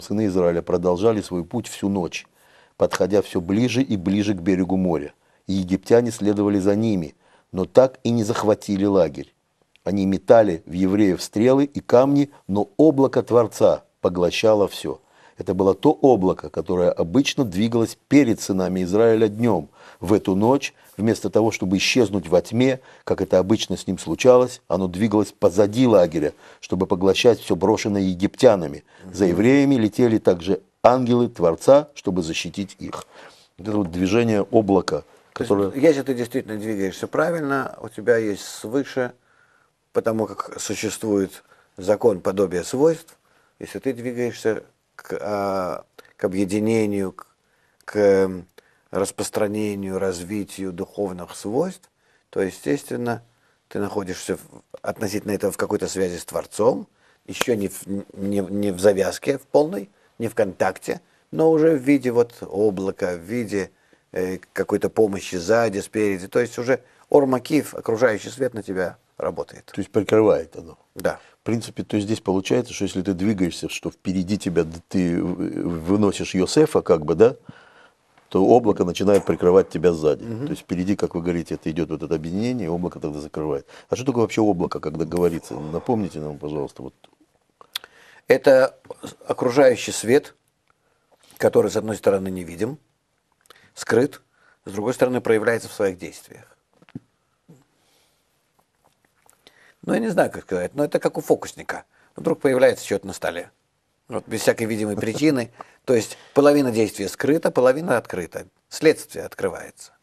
Сыны Израиля продолжали свой путь всю ночь, подходя все ближе и ближе к берегу моря. И египтяне следовали за ними, но так и не захватили лагерь. Они метали в евреев стрелы и камни, но облако Творца поглощало все – это было то облако, которое обычно двигалось перед сынами Израиля днем. В эту ночь, вместо того, чтобы исчезнуть во тьме, как это обычно с ним случалось, оно двигалось позади лагеря, чтобы поглощать все брошенное египтянами. За евреями летели также ангелы Творца, чтобы защитить их. это вот движение облака, которое... Есть, если ты действительно двигаешься правильно, у тебя есть свыше, потому как существует закон подобия свойств, если ты двигаешься к, а, к объединению, к, к распространению, развитию духовных свойств, то, естественно, ты находишься в, относительно этого в какой-то связи с Творцом, еще не в, не, не в завязке в полной, не в контакте, но уже в виде вот облака, в виде э, какой-то помощи сзади, спереди. То есть уже Ормакив, окружающий свет на тебя работает. То есть прикрывает оно. Да принципе, то здесь получается, что если ты двигаешься, что впереди тебя ты выносишь Йосефа, как бы, да, то облако начинает прикрывать тебя сзади. Угу. То есть впереди, как вы говорите, это идет вот это объединение, и облако тогда закрывает. А что такое вообще облако, когда говорится? Напомните нам, пожалуйста. Вот. Это окружающий свет, который, с одной стороны, не видим, скрыт, с другой стороны, проявляется в своих действиях. ну, я не знаю, как сказать, но это как у фокусника. Вдруг появляется счет на столе. Вот, без всякой видимой причины. То есть половина действия скрыта, половина открыта. Следствие открывается.